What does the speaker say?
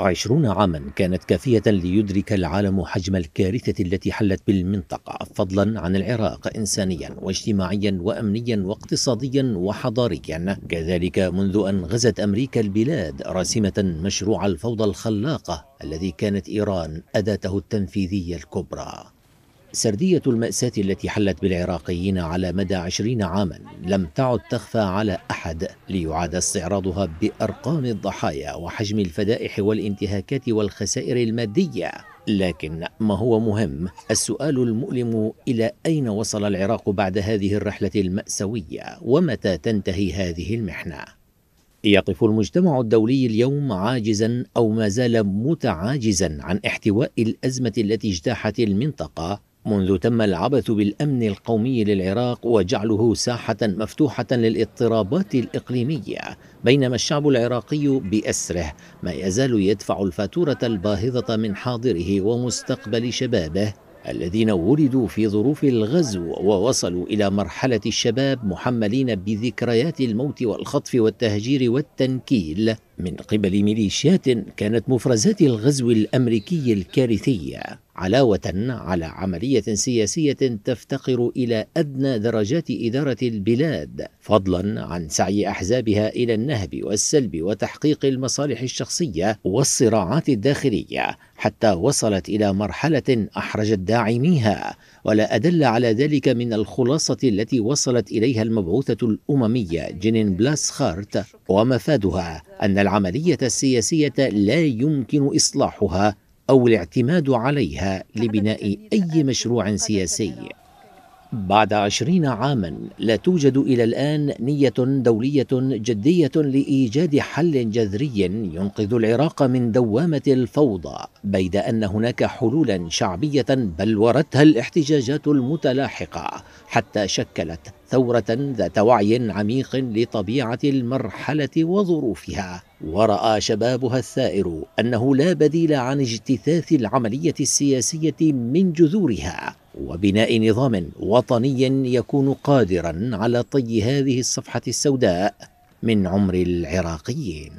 عشرون عاما كانت كافية ليدرك العالم حجم الكارثة التي حلت بالمنطقة فضلا عن العراق إنسانيا واجتماعيا وأمنيا واقتصاديا وحضاريا كذلك منذ أن غزت أمريكا البلاد راسمة مشروع الفوضى الخلاقة الذي كانت إيران أداته التنفيذية الكبرى سردية المأساة التي حلت بالعراقيين على مدى عشرين عاما لم تعد تخفى على أحد ليعاد استعراضها بأرقام الضحايا وحجم الفدائح والانتهاكات والخسائر المادية لكن ما هو مهم السؤال المؤلم إلى أين وصل العراق بعد هذه الرحلة المأساوية ومتى تنتهي هذه المحنة؟ يقف المجتمع الدولي اليوم عاجزا او ما زال متعاجزا عن احتواء الازمه التي اجتاحت المنطقه منذ تم العبث بالامن القومي للعراق وجعله ساحه مفتوحه للاضطرابات الاقليميه بينما الشعب العراقي باسره ما يزال يدفع الفاتوره الباهظه من حاضره ومستقبل شبابه الذين ولدوا في ظروف الغزو ووصلوا الى مرحله الشباب محملين بذكريات الموت والخطف والتهجير والتنكيل من قبل ميليشيات كانت مفرزات الغزو الامريكي الكارثيه علاوة على عملية سياسية تفتقر إلى أدنى درجات إدارة البلاد، فضلا عن سعي أحزابها إلى النهب والسلب وتحقيق المصالح الشخصية والصراعات الداخلية، حتى وصلت إلى مرحلة أحرجت داعميها، ولا أدل على ذلك من الخلاصة التي وصلت إليها المبعوثة الأممية جنين بلاس خارت ومفادها أن العملية السياسية لا يمكن إصلاحها او الاعتماد عليها لبناء اي مشروع سياسي بعد عشرين عاما لا توجد إلى الآن نية دولية جدية لإيجاد حل جذري ينقذ العراق من دوامة الفوضى بيد أن هناك حلولا شعبية بل ورتها الاحتجاجات المتلاحقة حتى شكلت ثورة ذات وعي عميق لطبيعة المرحلة وظروفها ورأى شبابها الثائر أنه لا بديل عن اجتثاث العملية السياسية من جذورها وبناء نظام وطني يكون قادرا على طي هذه الصفحه السوداء من عمر العراقيين